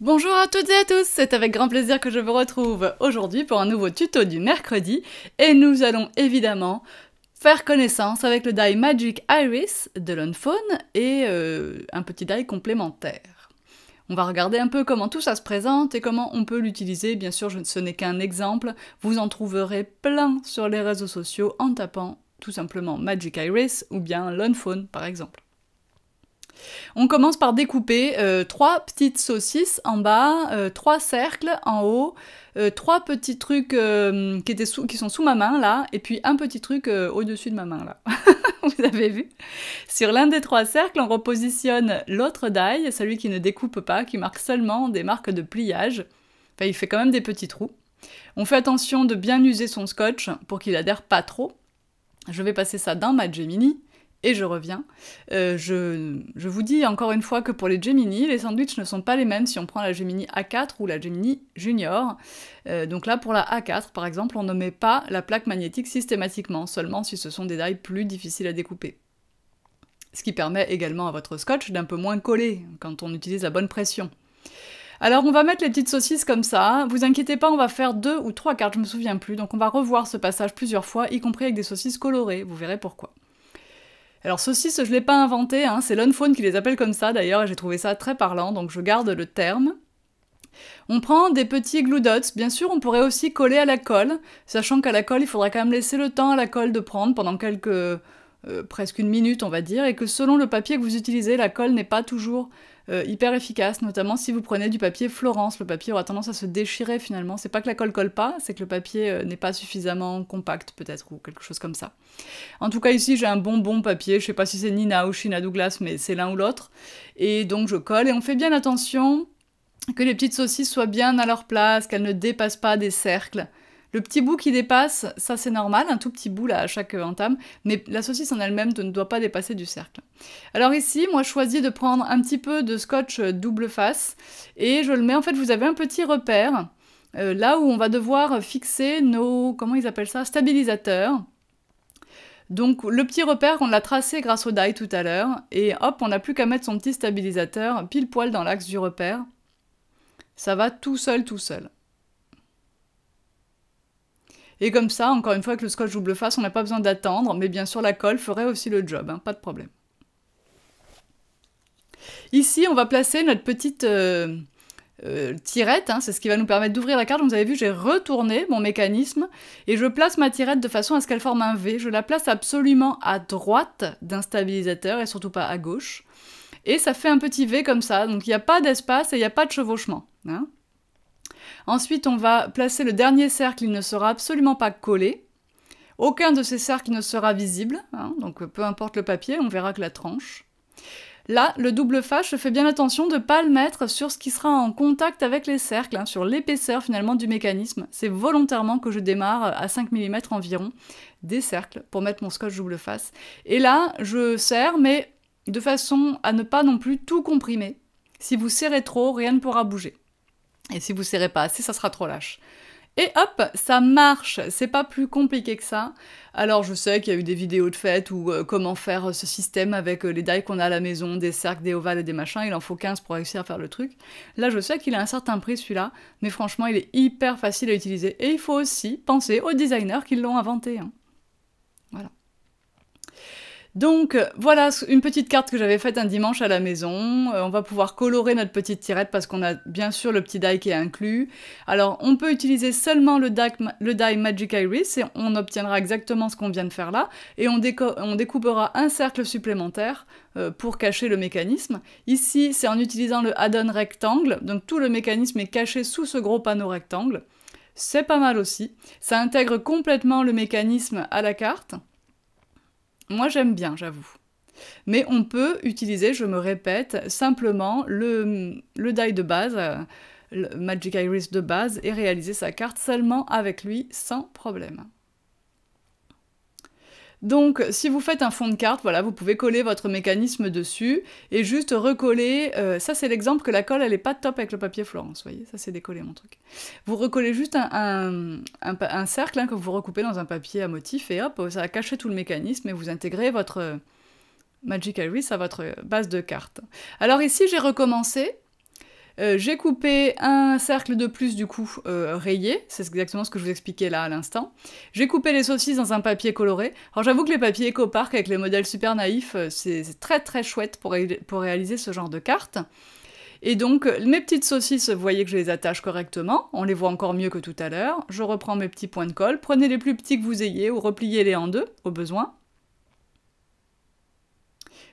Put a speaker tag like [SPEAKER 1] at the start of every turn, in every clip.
[SPEAKER 1] Bonjour à toutes et à tous, c'est avec grand plaisir que je vous retrouve aujourd'hui pour un nouveau tuto du mercredi et nous allons évidemment faire connaissance avec le die Magic Iris de l'Unphone et euh, un petit die complémentaire. On va regarder un peu comment tout ça se présente et comment on peut l'utiliser. Bien sûr, ce n'est qu'un exemple. Vous en trouverez plein sur les réseaux sociaux en tapant tout simplement Magic Iris ou bien l'Unphone par exemple. On commence par découper euh, trois petites saucisses en bas, euh, trois cercles en haut, euh, trois petits trucs qui, qui sont sous ma main là, et puis un petit truc au-dessus de ma main là. Vous avez vu Sur l'un des trois cercles, on repositionne l'autre die, celui qui ne découpe pas, qui marque seulement des marques de pliage. Enfin, il fait quand même des petits trous. On fait attention de bien user son scotch pour qu'il adhère pas trop. Je vais passer ça dans ma Gemini et je reviens. Euh, je, vous dis encore une fois que pour les Gemini, les sandwichs ne sont pas les mêmes si on prend la Gemini A4 ou la Gemini Junior. Euh, donc là, pour la A4, par exemple, on ne met pas la plaque magnétique systématiquement, seulement si ce sont des dailles plus difficiles à découper. Ce qui permet également à votre scotch d'un peu moins coller quand on utilise la bonne pression. Alors on va mettre les petites saucisses comme ça, vous inquiétez pas, on va faire deux ou trois cartes, je me souviens plus, donc on va revoir ce passage plusieurs fois, y compris avec des saucisses colorées, vous verrez pourquoi. Alors ceci, je l'ai pas inventé, hein, c'est l'unphone qui les appelle comme ça d'ailleurs, et j'ai trouvé ça très parlant, donc je garde le terme. On prend des petits glue dots, bien sûr on pourrait aussi coller à la colle, sachant qu'à la colle il faudra quand même laisser le temps à la colle de prendre pendant quelques... Euh, presque une minute on va dire, et que selon le papier que vous utilisez, la colle n'est pas toujours euh, hyper efficace, notamment si vous prenez du papier Florence. Le papier aura tendance à se déchirer finalement. C'est pas que la colle colle pas, c'est que le papier euh, n'est pas suffisamment compact peut-être ou quelque chose comme ça. En tout cas ici j'ai un bon bon papier, je sais pas si c'est Nina ou Sheena Douglas mais c'est l'un ou l'autre. Et donc je colle et on fait bien attention que les petites saucisses soient bien à leur place, qu'elles ne dépassent pas des cercles. Le petit bout qui dépasse, ça c'est normal, un tout petit bout là à chaque euh, entame, mais la saucisse en elle-même ne doit pas dépasser du cercle. Alors ici, moi je choisis de prendre un petit peu de scotch euh, double face et je le mets, en fait vous avez un petit repère euh, là où on va devoir fixer nos, comment ils appellent ça, stabilisateurs. Donc le petit repère, on l'a tracé grâce au die tout à l'heure, et hop, on n'a plus qu'à mettre son petit stabilisateur pile poil dans l'axe du repère. Ça va tout seul, tout seul. Et comme ça, encore une fois, avec le scotch double face, on n'a pas besoin d'attendre, mais bien sûr, la colle ferait aussi le job, hein, pas de problème. Ici, on va placer notre petite euh, euh, tirette, hein, c'est ce qui va nous permettre d'ouvrir la carte. Vous avez vu, j'ai retourné mon mécanisme et je place ma tirette de façon à ce qu'elle forme un V. Je la place absolument à droite d'un stabilisateur et surtout pas à gauche. Et ça fait un petit V comme ça, donc il n'y a pas d'espace et il n'y a pas de chevauchement. Hein. Ensuite, on va placer le dernier cercle, il ne sera absolument pas collé. Aucun de ces cercles ne sera visible, hein, donc peu importe le papier, on verra que la tranche. Là, le double je fais bien attention de ne pas le mettre sur ce qui sera en contact avec les cercles, hein, sur l'épaisseur finalement du mécanisme. C'est volontairement que je démarre à 5 mm environ des cercles pour mettre mon scotch double face. Et là, je serre, mais de façon à ne pas non plus tout comprimer. Si vous serrez trop, rien ne pourra bouger. Et si vous serrez pas assez, ça sera trop lâche. Et hop, ça marche, c'est pas plus compliqué que ça. Alors je sais qu'il y a eu des vidéos de fête ou euh, comment faire euh, ce système avec euh, les dailles qu'on a à la maison, des cercles, des ovales et des machins, il en faut 15 pour réussir à faire le truc. Là je sais qu'il a un certain prix celui-là, mais franchement il est hyper facile à utiliser et il faut aussi penser aux designers qui l'ont inventé. Hein. Voilà. Donc euh, voilà une petite carte que j'avais faite un dimanche à la maison. Euh, on va pouvoir colorer notre petite tirette parce qu'on a bien sûr le petit die qui est inclus. Alors on peut utiliser seulement le die, Magic Iris et on obtiendra exactement ce qu'on vient de faire là. Et on, découpera un cercle supplémentaire euh, pour cacher le mécanisme. Ici c'est en utilisant le add-on rectangle, donc tout le mécanisme est caché sous ce gros panneau rectangle. C'est pas mal aussi. Ça intègre complètement le mécanisme à la carte. Moi j'aime bien, j'avoue. Mais on peut utiliser, je me répète, simplement le, le die de base, euh, le Magic Iris de base, et réaliser sa carte seulement avec lui sans problème. Donc, si vous faites un fond de carte, voilà, vous pouvez coller votre mécanisme dessus et juste recoller. Euh, ça, c'est l'exemple que la colle, elle est pas top avec le papier Florence, vous voyez. Ça, c'est décollé mon truc. Vous recollez juste un, cercle hein, que vous recoupez dans un papier à motif et hop, ça a caché tout le mécanisme et vous intégrez votre euh, Magic Iris à votre base de cartes. Alors ici, j'ai recommencé. Euh, j'ai coupé un cercle de plus du coup euh, rayé, c'est exactement ce que je vous expliquais là à l'instant. J'ai coupé les saucisses dans un papier coloré. Alors j'avoue que les papiers éco-parc avec les modèles super naïfs, euh, c'est très très chouette pour, pour réaliser ce genre de cartes. Et donc, mes petites saucisses, vous voyez que je les attache correctement, on les voit encore mieux que tout à l'heure. Je reprends mes petits points de colle, prenez les plus petits que vous ayez ou repliez-les en deux, au besoin.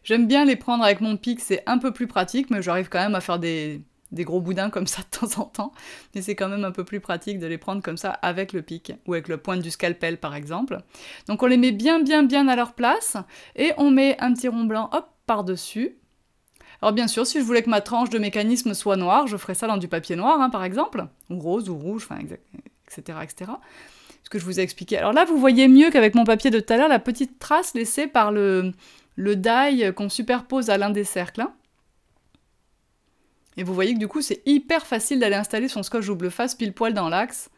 [SPEAKER 1] J'aime bien les prendre avec mon pic, c'est un peu plus pratique, mais j'arrive quand même à faire des, des gros boudins comme ça de temps en temps, mais c'est quand même un peu plus pratique de les prendre comme ça avec le pic ou avec le pointe du scalpel par exemple. Donc on les met bien bien bien à leur place et on met un petit rond blanc hop par-dessus. Alors bien sûr, si je voulais que ma tranche de mécanisme soit noire, je ferais ça dans du papier noir hein, par exemple, ou rose ou rouge, etc. etc ce que je vous ai expliqué. Alors là, vous voyez mieux qu'avec mon papier de tout à l'heure la petite trace laissée par le, le die qu'on superpose à l'un des cercles. Hein. Et vous voyez que du coup, c'est hyper facile d'aller installer son scotch double face pile poil dans l'axe.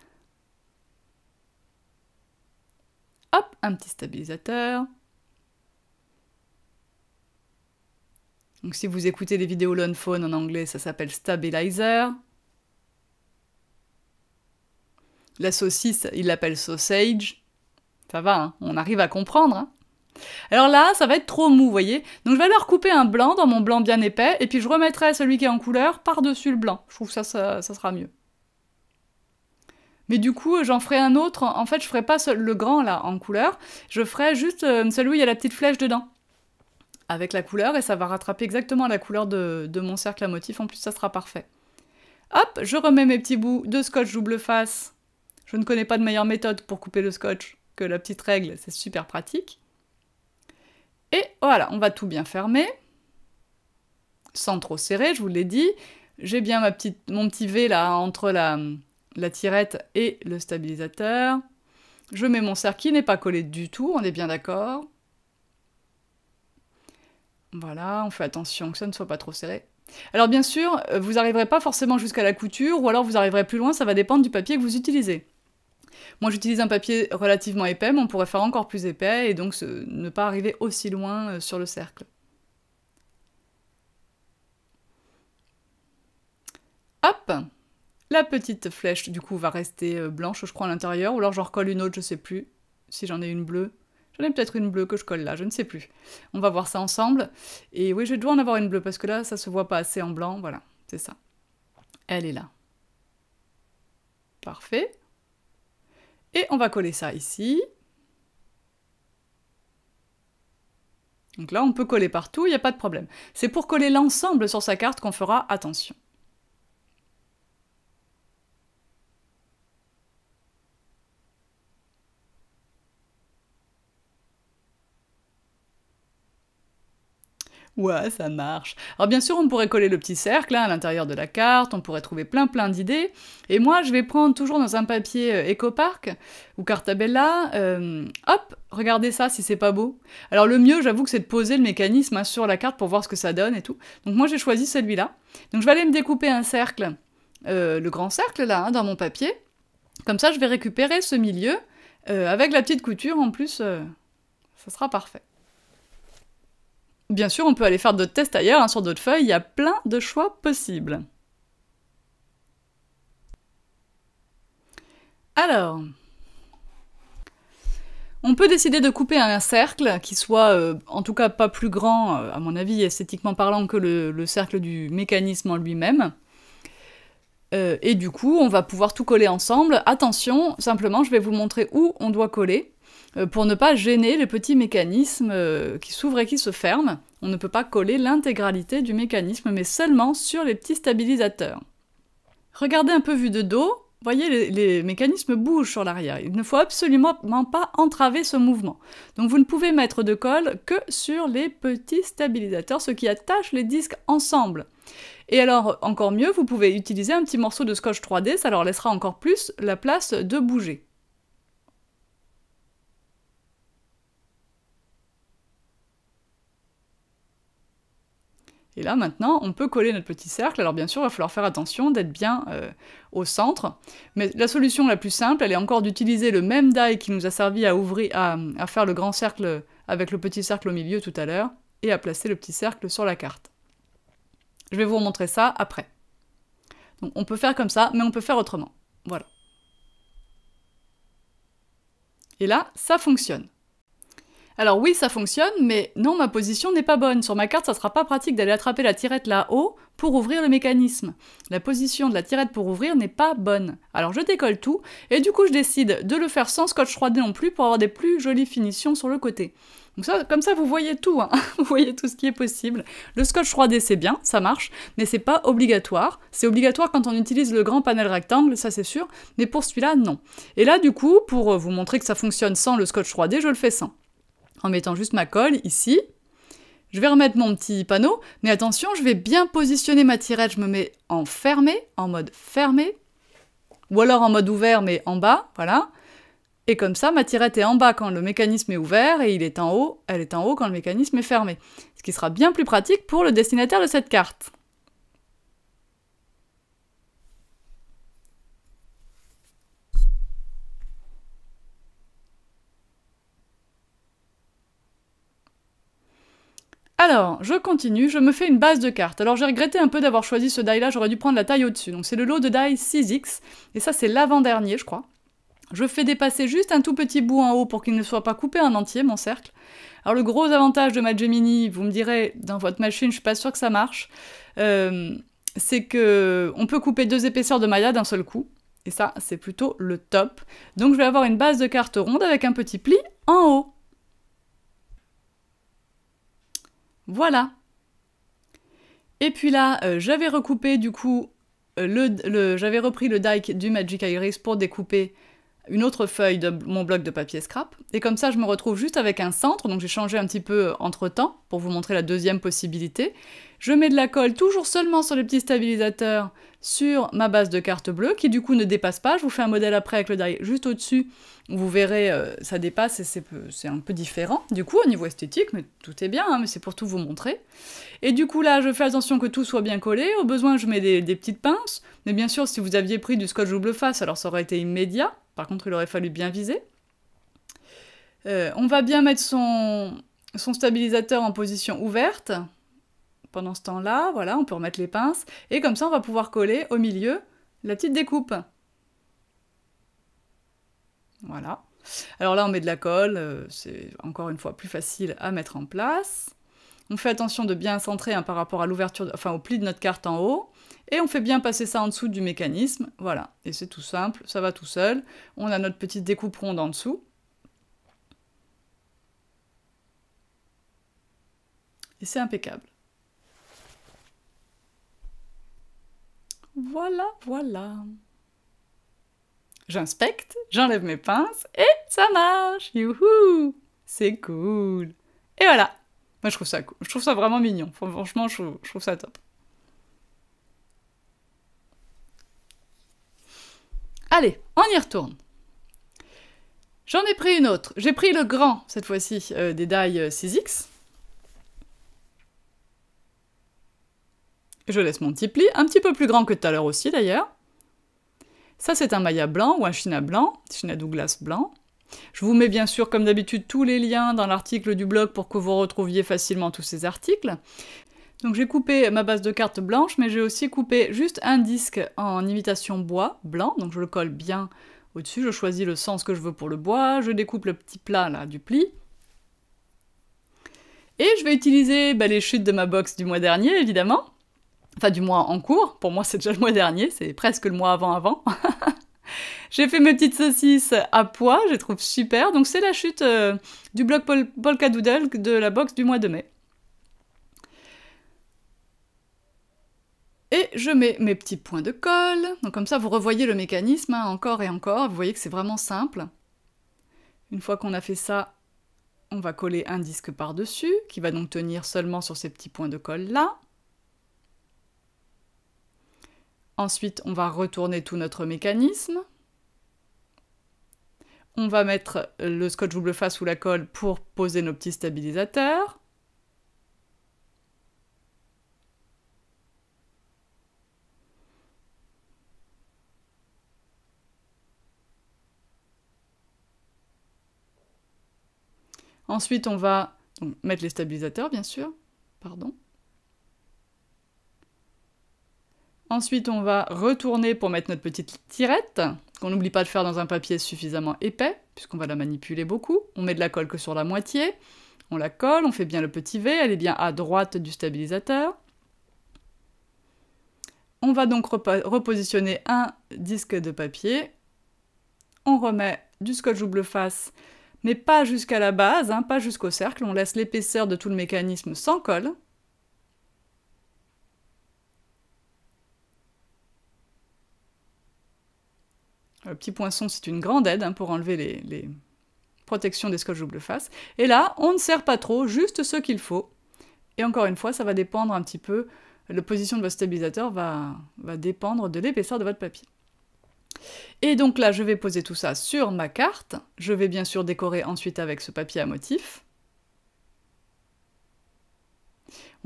[SPEAKER 1] Hop, un petit stabilisateur. Donc si vous écoutez les vidéos Lone Phone en anglais, ça s'appelle stabilizer. La saucisse, il l'appelle sausage. Ça va, hein, on arrive à comprendre. Hein. Alors là, ça va être trop mou, vous voyez. Donc je vais leur couper un blanc dans mon blanc bien épais, et puis je remettrai celui qui est en couleur par-dessus le blanc. Je trouve ça, ça, sera mieux. Mais du coup, j'en ferai un autre. En fait, je ferai pas le grand là en couleur. Je ferai juste euh, celui où il y a la petite flèche dedans. Avec la couleur, et ça va rattraper exactement la couleur de, de mon cercle à motif. En plus, ça sera parfait. Hop, je remets mes petits bouts de scotch double face. Je ne connais pas de meilleure méthode pour couper le scotch que la petite règle, c'est super pratique voilà, on va tout bien fermer, sans trop serrer, je vous l'ai dit. J'ai bien ma petite, mon petit V là entre la, la tirette et le stabilisateur. Je mets mon cercle qui n'est pas collé du tout, on est bien d'accord. Voilà, on fait attention que ça ne soit pas trop serré. Alors bien sûr, euh, vous n'arriverez pas forcément jusqu'à la couture, ou alors vous arriverez plus loin, ça va dépendre du papier que vous utilisez. Moi, j'utilise un papier relativement épais, mais on pourrait faire encore plus épais et donc ne pas arriver aussi loin euh, sur le cercle. Hop La petite flèche, du coup, va rester euh, blanche, je crois, à l'intérieur, ou alors j'en recolle une autre, je sais plus, si j'en ai une bleue. J'en ai peut-être une bleue que je colle là, je ne sais plus. On va voir ça ensemble. Et oui, je dois en avoir une bleue, parce que là, ça se voit pas assez en blanc, voilà, c'est ça. Elle est là. Parfait. Et on va coller ça ici. Donc là, on peut coller partout, il n'y a pas de problème. C'est pour coller l'ensemble sur sa carte qu'on fera attention. Ouais, ça marche. Alors bien sûr, on pourrait coller le petit cercle hein, à l'intérieur de la carte, on pourrait trouver plein plein d'idées. Et moi, je vais prendre toujours dans un papier euh, EcoPark ou Cartabella, euh, hop, regardez ça si c'est pas beau. Alors le mieux, j'avoue que c'est de poser le mécanisme hein, sur la carte pour voir ce que ça donne et tout. Donc moi, j'ai choisi celui-là. Donc je vais aller me découper un cercle, euh, le grand cercle là, hein, dans mon papier. Comme ça, je vais récupérer ce milieu euh, avec la petite couture en plus. ça sera parfait. Bien sûr, on peut aller faire d'autres tests ailleurs, hein, sur d'autres feuilles, il y a plein de choix possibles. Alors, on peut décider de couper un cercle qui soit euh, en tout cas pas plus grand, euh, à mon avis esthétiquement parlant, que le, cercle du mécanisme en lui-même. Euh, et du coup, on va pouvoir tout coller ensemble. Attention, simplement, je vais vous montrer où on doit coller. Euh, pour ne pas gêner les petits mécanismes euh, qui s'ouvrent et qui se ferment. On ne peut pas coller l'intégralité du mécanisme, mais seulement sur les petits stabilisateurs. Regardez un peu vu de dos, voyez, les, les mécanismes bougent sur l'arrière. Il ne faut absolument pas entraver ce mouvement. Donc vous ne pouvez mettre de colle que sur les petits stabilisateurs, ce qui attache les disques ensemble. Et alors, encore mieux, vous pouvez utiliser un petit morceau de scotch 3D, ça leur laissera encore plus la place de bouger. Et là, maintenant, on peut coller notre petit cercle. Alors, bien sûr, il va falloir faire attention d'être bien euh, au centre. Mais la solution la plus simple, elle est encore d'utiliser le même die qui nous a servi à, ouvrir, à, faire le grand cercle avec le petit cercle au milieu tout à l'heure, et à placer le petit cercle sur la carte. Je vais vous remontrer ça après. Donc on peut faire comme ça, mais on peut faire autrement. Voilà. Et là, ça fonctionne. Alors oui, ça fonctionne, mais non, ma position n'est pas bonne. Sur ma carte, ça sera pas pratique d'aller attraper la tirette là-haut pour ouvrir le mécanisme. La position de la tirette pour ouvrir n'est pas bonne. Alors je décolle tout, et du coup je décide de le faire sans scotch 3D non plus pour avoir des plus jolies finitions sur le côté. Donc ça, comme ça, vous voyez tout, hein vous voyez tout ce qui est possible. Le scotch 3D, c'est bien, ça marche, mais c'est pas obligatoire. C'est obligatoire quand on utilise le grand panel rectangle, ça c'est sûr, mais pour celui-là, non. Et là, du coup, pour euh, vous montrer que ça fonctionne sans le scotch 3D, je le fais sans en mettant juste ma colle ici. Je vais remettre mon petit panneau, mais attention, je vais bien positionner ma tirette. Je me mets en fermé, en mode fermé, ou alors en mode ouvert, mais en bas, voilà. Et comme ça, ma tirette est en bas quand le mécanisme est ouvert et il est en haut, elle est en haut quand le mécanisme est fermé. Ce qui sera bien plus pratique pour le destinataire de cette carte. Alors, je continue, je me fais une base de cartes. Alors j'ai regretté un peu d'avoir choisi ce die-là, j'aurais dû prendre la taille au-dessus. Donc c'est le lot de die 6X, et ça c'est l'avant-dernier, je crois. Je fais dépasser juste un tout petit bout en haut pour qu'il ne soit pas coupé en entier, mon cercle. Alors le gros avantage de ma Gemini, vous me direz, dans votre machine, je suis pas sûre que ça marche, euh, c'est que on peut couper deux épaisseurs de Maya d'un seul coup. Et ça, c'est plutôt le top. Donc je vais avoir une base de carte ronde avec un petit pli en haut. Voilà. Et puis là, euh, j'avais recoupé du coup, euh, j'avais repris le dike du Magic Iris pour découper une autre feuille de mon bloc de papier scrap. Et comme ça, je me retrouve juste avec un centre, donc j'ai changé un petit peu euh, entre temps pour vous montrer la deuxième possibilité. Je mets de la colle toujours seulement sur les petits stabilisateurs sur ma base de carte bleue qui du coup ne dépasse pas. Je vous fais un modèle après avec le derrière juste au-dessus. Vous verrez, euh, ça dépasse et c'est un peu différent du coup au niveau esthétique, mais tout est bien, hein, mais c'est pour tout vous montrer. Et du coup là, je fais attention que tout soit bien collé. Au besoin, je mets des, petites pinces. Mais bien sûr, si vous aviez pris du scotch double face, alors ça aurait été immédiat. Par contre, il aurait fallu bien viser. Euh, on va bien mettre son, son stabilisateur en position ouverte. Pendant ce temps-là, voilà, on peut remettre les pinces. Et comme ça, on va pouvoir coller au milieu la petite découpe. Voilà. Alors là, on met de la colle, euh, c'est encore une fois plus facile à mettre en place. On fait attention de bien centrer hein, par rapport à l'ouverture, enfin au pli de notre carte en haut, et on fait bien passer ça en dessous du mécanisme, voilà. Et c'est tout simple, ça va tout seul. On a notre petite découpe ronde en dessous. Et c'est impeccable. Voilà, voilà. J'inspecte, j'enlève mes pinces et ça marche. Youhou C'est cool. Et voilà. Moi je trouve ça Je trouve ça vraiment mignon. Franchement, je trouve, ça top. Allez, on y retourne. J'en ai pris une autre. J'ai pris le grand, cette fois-ci, euh, des die 6X. Euh, Je laisse mon petit pli, un petit peu plus grand que tout à l'heure aussi d'ailleurs. Ça, c'est un Maya blanc ou un China blanc, China Douglas blanc. Je vous mets bien sûr, comme d'habitude, tous les liens dans l'article du blog pour que vous retrouviez facilement tous ces articles. Donc j'ai coupé ma base de cartes blanche, mais j'ai aussi coupé juste un disque en imitation bois blanc, donc je le colle bien au-dessus, je choisis le sens que je veux pour le bois, je découpe le petit plat là du pli, et je vais utiliser bah, les chutes de ma box du mois dernier, évidemment enfin du moins en cours, pour moi c'est déjà le mois dernier, c'est presque le mois avant avant. j'ai fait mes petites saucisses à pois, je les trouve super, donc c'est la chute euh, du bloc Polka Doodle de la box du mois de mai. Et je mets mes petits points de colle, donc comme ça vous revoyez le mécanisme hein, encore et encore, vous voyez que c'est vraiment simple. Une fois qu'on a fait ça, on va coller un disque par-dessus, qui va donc tenir seulement sur ces petits points de colle là. Ensuite, on va retourner tout notre mécanisme. On va mettre le scotch double face ou la colle pour poser nos petits stabilisateurs. Ensuite, on va mettre les stabilisateurs, bien sûr. Pardon. Ensuite, on va retourner pour mettre notre petite tirette, qu'on n'oublie pas de faire dans un papier suffisamment épais, puisqu'on va la manipuler beaucoup. On met de la colle que sur la moitié, on la colle, on fait bien le petit V, elle est bien à droite du stabilisateur. On va donc repositionner un disque de papier. On remet du scotch double face, mais pas jusqu'à la base, hein, pas jusqu'au cercle. On laisse l'épaisseur de tout le mécanisme sans colle. Le euh, petit poinçon, c'est une grande aide hein, pour enlever les, protections des scotch double face. Et là, on ne sert pas trop, juste ce qu'il faut. Et encore une fois, ça va dépendre un petit peu, la position de votre stabilisateur va, va dépendre de l'épaisseur de votre papier. Et donc là, je vais poser tout ça sur ma carte. Je vais bien sûr décorer ensuite avec ce papier à motifs.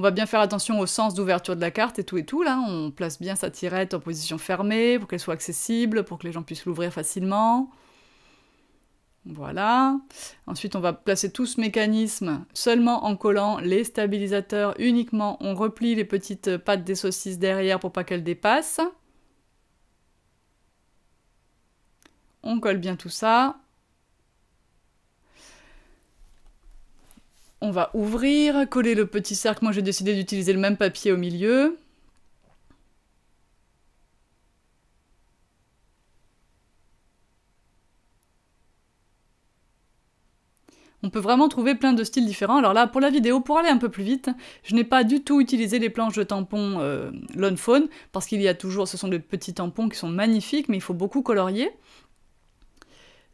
[SPEAKER 1] on va bien faire attention au sens d'ouverture de la carte et tout et tout. Là, on place bien sa tirette en position fermée pour qu'elle soit accessible, pour que les gens puissent l'ouvrir facilement. Voilà. Ensuite, on va placer tout ce mécanisme seulement en collant les stabilisateurs uniquement. On replie les petites pattes des saucisses derrière pour pas qu'elles dépassent. On colle bien tout ça. on va ouvrir, coller le petit cercle. Moi, j'ai décidé d'utiliser le même papier au milieu. On peut vraiment trouver plein de styles différents. Alors là, pour la vidéo, pour aller un peu plus vite, je n'ai pas du tout utilisé les planches de tampons euh, Lone Phone, parce qu'il y a toujours, ce sont des petits tampons qui sont magnifiques, mais il faut beaucoup colorier.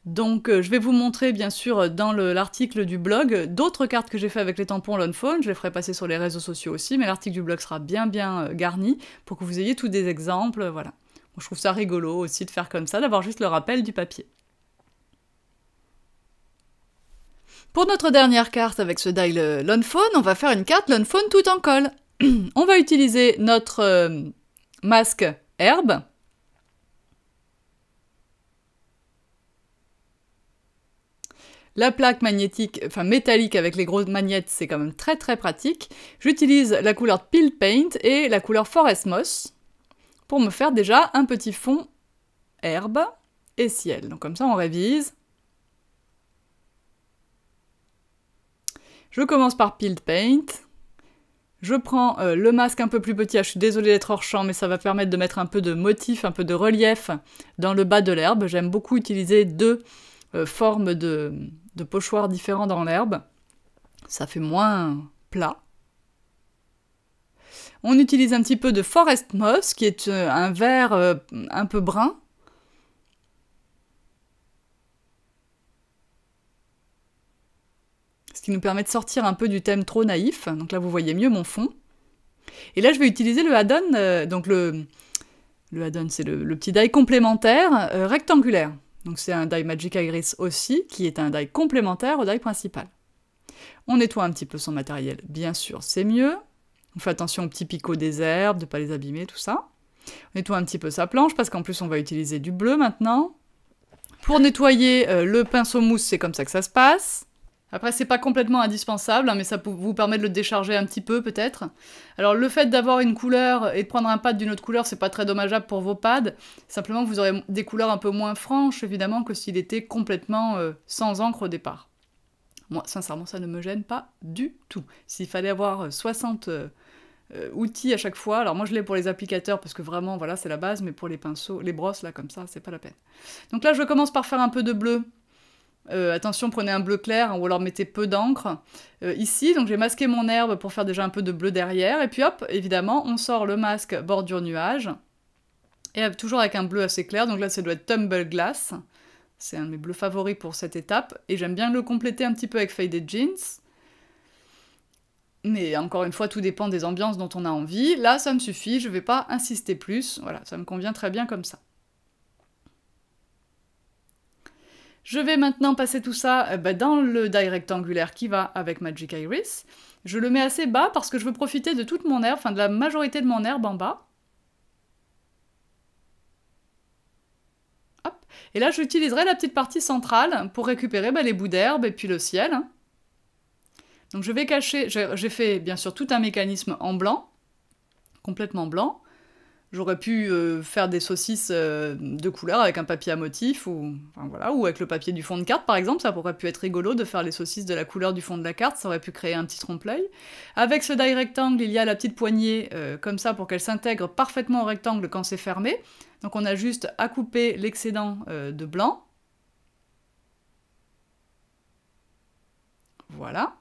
[SPEAKER 1] Donc euh, je vais vous montrer bien sûr euh, dans l'article du blog d'autres cartes que j'ai fait avec les tampons Phone. je les ferai passer sur les réseaux sociaux aussi, mais l'article du blog sera bien bien euh, garni pour que vous ayez tous des exemples, voilà. je trouve ça rigolo aussi de faire comme ça, d'avoir juste le rappel du papier. Pour notre dernière carte avec ce dial Phone, on va faire une carte Phone tout en colle. on va utiliser notre masque herbe La plaque magnétique, enfin métallique avec les grosses magnettes, c'est quand même très très pratique. J'utilise la couleur Peel Paint et la couleur Forest Moss pour me faire déjà un petit fond herbe et ciel. Donc comme ça on révise. Je commence par Peel Paint. Je prends euh, le masque un peu plus petit, ah, je suis désolée d'être hors champ, mais ça va permettre de mettre un peu de motif, un peu de relief dans le bas de l'herbe. J'aime beaucoup utiliser deux euh, forme de, de pochoirs différents dans l'herbe. Ça fait moins plat. On utilise un petit peu de forest moss, qui est euh, un vert euh, un peu brun. Ce qui nous permet de sortir un peu du thème trop naïf. Donc là, vous voyez mieux mon fond. Et là, je vais utiliser le add-on, donc le, le add-on, c'est le, petit die complémentaire rectangulaire. Donc c'est un die Magic Iris aussi, qui est un die complémentaire au die principal. On nettoie un petit peu son matériel, bien sûr, c'est mieux. On fait attention aux petits picots des herbes, de ne pas les abîmer, tout ça. On nettoie un petit peu sa planche, parce qu'en plus on va utiliser du bleu maintenant. Pour nettoyer euh, le pinceau mousse, c'est comme ça que ça se passe. Après, c'est pas complètement indispensable, hein, mais ça vous permet de le décharger un petit peu, peut-être. Alors, le fait d'avoir une couleur et de prendre un pad d'une autre couleur, c'est pas très dommageable pour vos pads. Simplement, vous aurez des couleurs un peu moins franches, évidemment, que s'il était complètement euh, sans encre au départ. Moi, sincèrement, ça ne me gêne pas du tout. S'il fallait avoir 60 euh, euh, outils à chaque fois, alors moi je l'ai pour les applicateurs parce que vraiment, voilà, c'est la base, mais pour les pinceaux, les brosses, là, comme ça, c'est pas la peine. Donc là, je commence par faire un peu de bleu euh, attention, prenez un bleu clair hein, ou alors mettez peu d'encre. Euh, ici, donc j'ai masqué mon herbe pour faire déjà un peu de bleu derrière. Et puis hop, évidemment, on sort le masque bordure nuage. Et euh, toujours avec un bleu assez clair. Donc là, ça doit être Tumble Glass. C'est un de mes bleus favoris pour cette étape. Et j'aime bien le compléter un petit peu avec Faded Jeans. Mais encore une fois, tout dépend des ambiances dont on a envie. Là, ça me suffit, je ne vais pas insister plus. Voilà, ça me convient très bien comme ça. Je vais maintenant passer tout ça euh, bah, dans le die rectangulaire qui va avec Magic Iris. Je le mets assez bas parce que je veux profiter de toute mon herbe, enfin de la majorité de mon herbe en bas. Et là, j'utiliserai la petite partie centrale pour récupérer bah, les bouts d'herbe et puis le ciel. Hein. Donc je vais cacher, j'ai fait bien sûr tout un mécanisme en blanc, complètement blanc. J'aurais pu euh, faire des saucisses euh, de couleur avec un papier à motif ou, voilà, ou avec le papier du fond de carte par exemple. Ça aurait pu être rigolo de faire les saucisses de la couleur du fond de la carte. Ça aurait pu créer un petit trompe-l'œil. Avec ce die rectangle, il y a la petite poignée euh, comme ça pour qu'elle s'intègre parfaitement au rectangle quand c'est fermé. Donc on a juste à couper l'excédent de blanc. Voilà.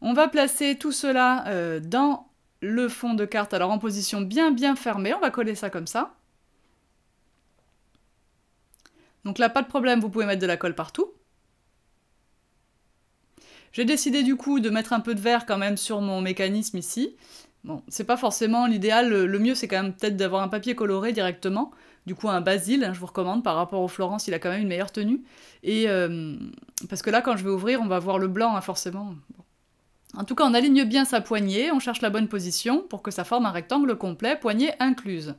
[SPEAKER 1] On va placer tout cela dans le fond de carte, alors en position bien bien fermée, on va coller ça comme ça. Donc là, pas de problème, vous pouvez mettre de la colle partout. J'ai décidé du coup de mettre un peu de verre quand même sur mon mécanisme ici. Bon, c'est pas forcément l'idéal, le mieux c'est quand même peut-être d'avoir un papier coloré directement, du coup un basil, hein, je vous recommande, par rapport au Florence, il a quand même une meilleure tenue. Et euh, parce que là, quand je vais ouvrir, on va voir le blanc, hein, forcément. En tout cas, on aligne bien sa poignée, on cherche la bonne position pour que ça forme un rectangle complet, poignée incluse.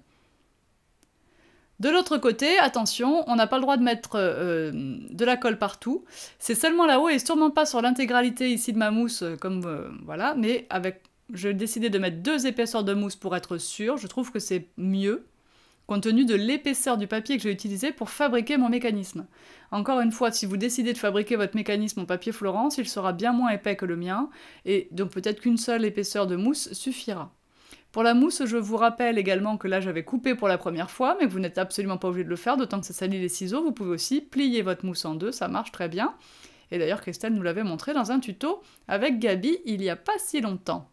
[SPEAKER 1] De l'autre côté, attention, on n'a pas le droit de mettre euh, de la colle partout. C'est seulement là-haut et sûrement pas sur l'intégralité ici de ma mousse, euh, comme euh, voilà. Mais avec, je décidé de mettre deux épaisseurs de mousse pour être sûr. Je trouve que c'est mieux compte tenu de l'épaisseur du papier que j'ai utilisé pour fabriquer mon mécanisme. Encore une fois, si vous décidez de fabriquer votre mécanisme en papier Florence, il sera bien moins épais que le mien, et donc peut-être qu'une seule épaisseur de mousse suffira. Pour la mousse, je vous rappelle également que là j'avais coupé pour la première fois, mais vous n'êtes absolument pas obligé de le faire, d'autant que ça salit les ciseaux, vous pouvez aussi plier votre mousse en deux, ça marche très bien. Et d'ailleurs, Christelle nous l'avait montré dans un tuto avec Gabi il n'y a pas si longtemps.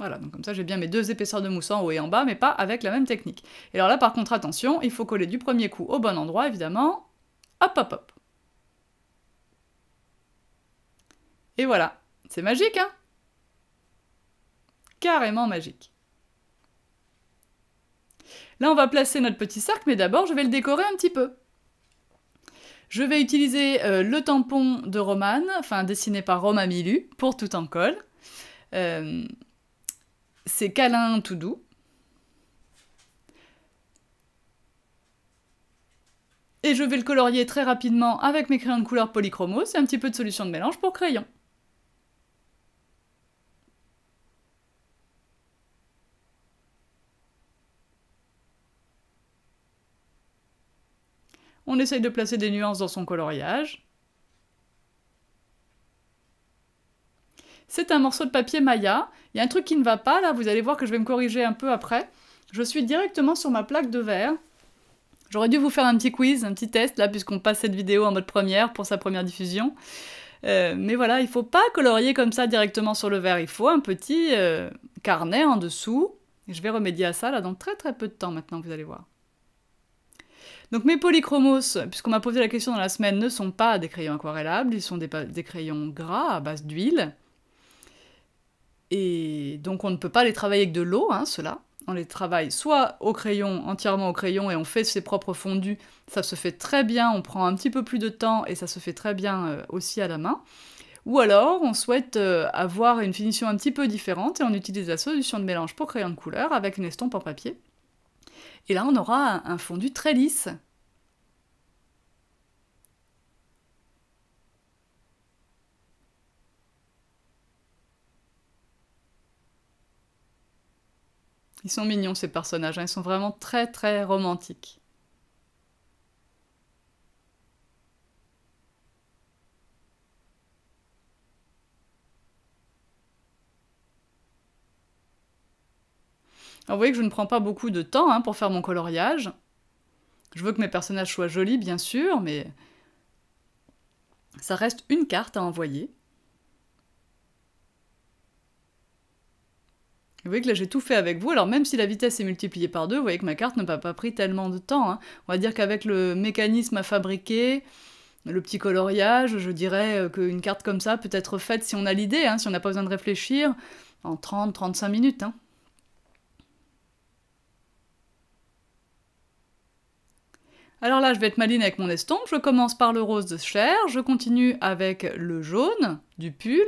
[SPEAKER 1] Voilà, donc comme ça j'ai bien mes deux épaisseurs de mousse en haut et en bas, mais pas avec la même technique. Et alors là par contre, attention, il faut coller du premier coup au bon endroit, évidemment. Hop, hop, hop. Et voilà, c'est magique, hein Carrément magique. Là, on va placer notre petit cercle, mais d'abord, je vais le décorer un petit peu. Je vais utiliser euh, le tampon de Romane, enfin dessiné par Roma Milu, pour tout en colle. Euh, c'est câlin tout doux. Et je vais le colorier très rapidement avec mes crayons de couleur polychromos et un petit peu de solution de mélange pour crayon. On essaye de placer des nuances dans son coloriage. c'est un morceau de papier Maya. Il y a un truc qui ne va pas là, vous allez voir que je vais me corriger un peu après. Je suis directement sur ma plaque de verre. J'aurais dû vous faire un petit quiz, un petit test là, puisqu'on passe cette vidéo en mode première pour sa première diffusion. Euh, mais voilà, il faut pas colorier comme ça directement sur le verre. Il faut un petit euh, carnet en dessous. Et je vais remédier à ça là dans très très peu de temps maintenant, vous allez voir. Donc mes polychromos, puisqu'on m'a posé la question dans la semaine, ne sont pas des crayons aquarellables, ils sont des crayons gras à base d'huile. Et donc on ne peut pas les travailler avec de l'eau, hein, ceux-là. On les travaille soit au crayon, entièrement au crayon, et on fait ses propres fondus. Ça se fait très bien, on prend un petit peu plus de temps et ça se fait très bien euh, aussi à la main. Ou alors on souhaite euh, avoir une finition un petit peu différente et on utilise la solution de mélange pour crayon de couleur avec une estompe en papier. Et là on aura un fondu très lisse Ils sont mignons ces personnages, hein. ils sont vraiment très très romantiques. vous voyez que je ne prends pas beaucoup de temps hein, pour faire mon coloriage. Je veux que mes personnages soient jolis, bien sûr, mais ça reste une carte à envoyer. Vous voyez que là j'ai tout fait avec vous, alors même si la vitesse est multipliée par deux, vous voyez que ma carte ne pas pris tellement de temps. Hein. On va dire qu'avec le mécanisme à fabriquer, le petit coloriage, je dirais euh, qu'une carte comme ça peut être faite si on a l'idée, hein, si on n'a pas besoin de réfléchir, en 30-35 minutes. Hein. Alors là, je vais être maligne avec mon estompe, je commence par le rose de chair, je continue avec le jaune du pull,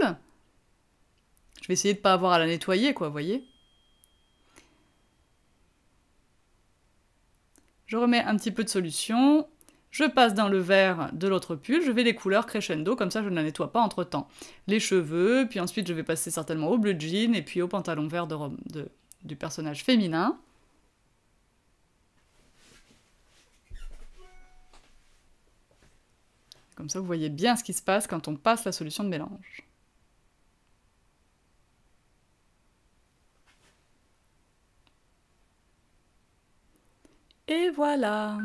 [SPEAKER 1] je vais essayer de pas avoir à la nettoyer, quoi, voyez Je remets un petit peu de solution. Je passe dans le vert de l'autre pull, je vais les couleurs crescendo, comme ça je ne la nettoie pas entre temps. Les cheveux, puis ensuite je vais passer certainement au bleu jean et puis au pantalon vert de, de, du personnage féminin. Comme ça vous voyez bien ce qui se passe quand on passe la solution de mélange. Et voilà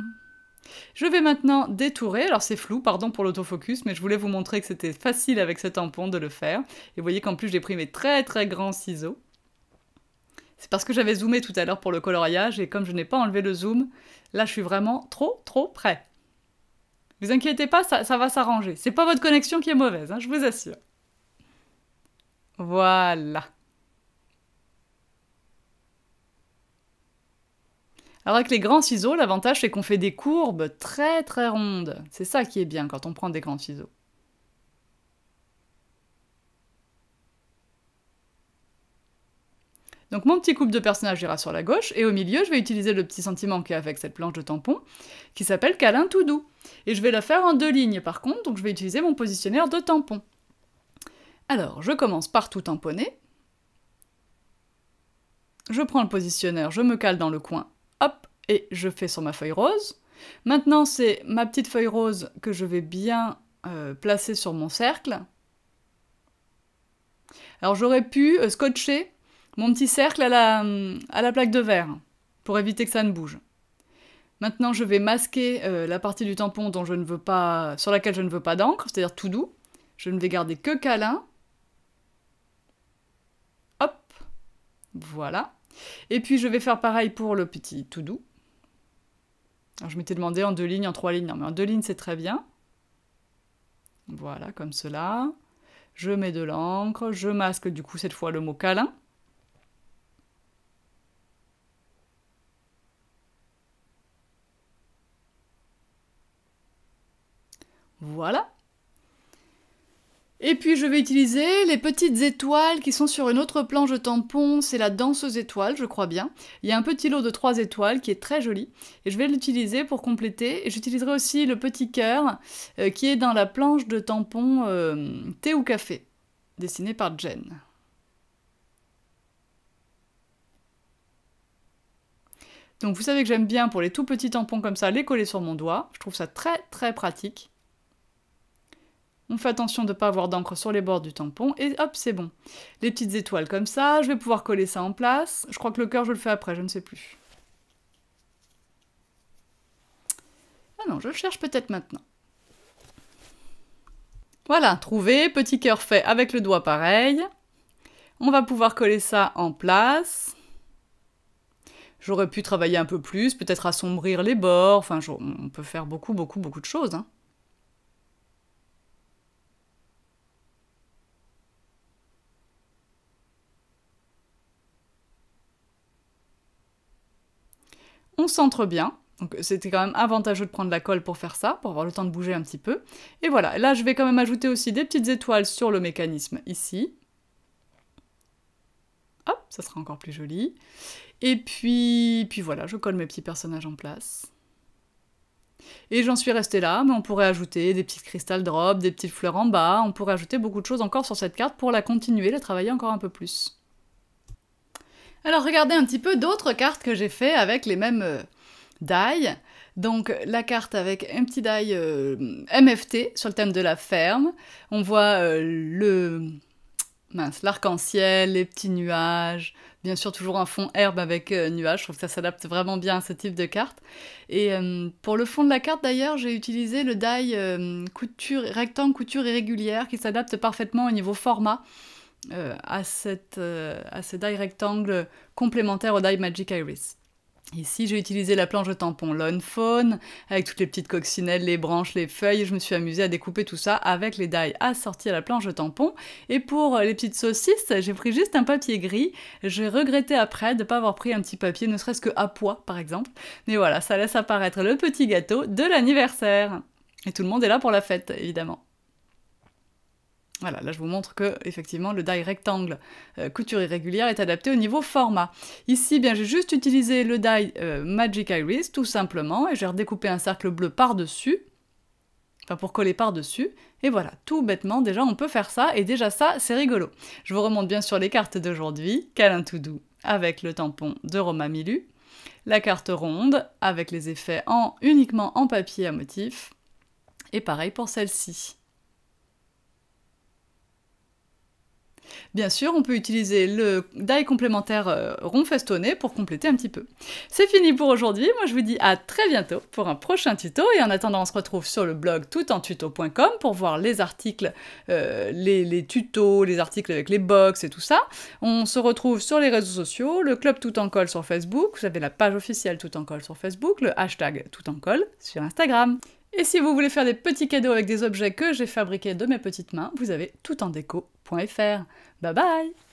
[SPEAKER 1] je vais maintenant détourer, alors c'est flou, pardon pour l'autofocus, mais je voulais vous montrer que c'était facile avec ce tampon de le faire. Et vous voyez qu'en plus j'ai pris mes très très grands ciseaux. C'est parce que j'avais zoomé tout à l'heure pour le coloriage, et comme je n'ai pas enlevé le zoom, là je suis vraiment trop trop près. Vous inquiétez pas, ça, va s'arranger. C'est pas votre connexion qui est mauvaise, hein, je vous assure. Voilà. Alors avec les grands ciseaux, l'avantage c'est qu'on fait des courbes très très rondes. C'est ça qui est bien quand on prend des grands ciseaux. Donc mon petit couple de personnage ira sur la gauche, et au milieu, je vais utiliser le petit sentiment qui est avec cette planche de tampon, qui s'appelle câlin tout doux. Et je vais la faire en deux lignes par contre, donc je vais utiliser mon positionnaire de tampon. Alors, je commence par tout tamponner. Je prends le positionnaire, je me cale dans le coin, hop, et je fais sur ma feuille rose. Maintenant, c'est ma petite feuille rose que je vais bien euh, placer sur mon cercle. Alors j'aurais pu euh, scotcher mon petit cercle à la, plaque de verre pour éviter que ça ne bouge. Maintenant, je vais masquer euh, la partie du tampon dont je ne veux pas, sur laquelle je ne veux pas d'encre, c'est-à-dire tout doux. Je ne vais garder que câlin. Hop, voilà. Et puis je vais faire pareil pour le petit tout doux. je m'étais demandé en deux lignes, en trois lignes. Non, mais en deux lignes, c'est très bien. Voilà, comme cela. Je mets de l'encre, je masque du coup cette fois le mot câlin. Et puis je vais utiliser les petites étoiles qui sont sur une autre planche tampon, c'est la danseuse étoile, étoiles, je crois bien. Il y a un petit lot de trois étoiles qui est très joli, et je vais l'utiliser pour compléter. Et j'utiliserai aussi le petit cœur euh, qui est dans la planche de tampon euh, thé ou café, dessinée par Jen. Donc vous savez que j'aime bien pour les tout petits tampons comme ça les coller sur mon doigt, je trouve ça très très pratique. On fait attention de ne pas avoir d'encre sur les bords du tampon et hop, c'est bon. Les petites étoiles comme ça, je vais pouvoir coller ça en place. Je crois que le cœur, je le fais après, je ne sais plus. Ah non, je le cherche peut-être maintenant. Voilà, trouvé, petit cœur fait avec le doigt pareil. On va pouvoir coller ça en place. J'aurais pu travailler un peu plus, peut-être assombrir les bords. Enfin, on peut faire beaucoup, beaucoup, beaucoup de choses. Hein. on centre bien. Donc c'était quand même avantageux de prendre la colle pour faire ça, pour avoir le temps de bouger un petit peu. Et voilà, là je vais quand même ajouter aussi des petites étoiles sur le mécanisme ici. Hop, ça sera encore plus joli. Et puis, puis voilà, je colle mes petits personnages en place. Et j'en suis restée là, mais on pourrait ajouter des petites cristal drops, des petites fleurs en bas, on pourrait ajouter beaucoup de choses encore sur cette carte pour la continuer, la travailler encore un peu plus. Alors regardez un petit peu d'autres cartes que j'ai fait avec les mêmes euh, Donc la carte avec un petit die euh, MFT sur le thème de la ferme. On voit euh, le mince l'arc-en-ciel, les petits nuages. Bien sûr toujours un fond herbe avec euh, nuages. Je trouve que ça s'adapte vraiment bien à ce type de carte. Et pour le fond de la carte d'ailleurs, j'ai utilisé le die couture rectangle couture irrégulière qui s'adapte parfaitement au niveau format. Euh, à, cette, euh, à ce die rectangle complémentaire au die Magic Iris. Ici, j'ai utilisé la planche de tampon Lone phone avec toutes les petites coccinelles, les branches, les feuilles. Je me suis amusée à découper tout ça avec les die assortis à la planche de tampon. Et pour euh, les petites saucisses, j'ai pris juste un papier gris. J'ai regretté après de ne pas avoir pris un petit papier, ne serait-ce que à poids, par exemple. Mais voilà, ça laisse apparaître le petit gâteau de l'anniversaire. Et tout le monde est là pour la fête, évidemment. Voilà, là je vous montre que effectivement le die rectangle euh, couture irrégulière est adapté au niveau format. Ici, eh bien j'ai juste utilisé le die euh, Magic Iris tout simplement et j'ai redécoupé un cercle bleu par-dessus, enfin pour coller par-dessus, et voilà, tout bêtement déjà on peut faire ça et déjà ça c'est rigolo. Je vous remonte bien sur les cartes d'aujourd'hui, câlin tout doux avec le tampon de Roma Milu, la carte ronde avec les effets en uniquement en papier à motif, et pareil pour celle-ci. Bien sûr, on peut utiliser le die complémentaire euh, rond festonné pour compléter un petit peu. C'est fini pour aujourd'hui, moi je vous dis à très bientôt pour un prochain tuto, et en attendant on se retrouve sur le blog toutentuto.com pour voir les articles, euh, les, les, tutos, les articles avec les box et tout ça. On se retrouve sur les réseaux sociaux, le club tout en colle sur Facebook, vous avez la page officielle tout en colle sur Facebook, le hashtag tout en colle sur Instagram. Et si vous voulez faire des petits cadeaux avec des objets que j'ai fabriqués de mes petites mains, vous avez tout en déco.fr. Bye bye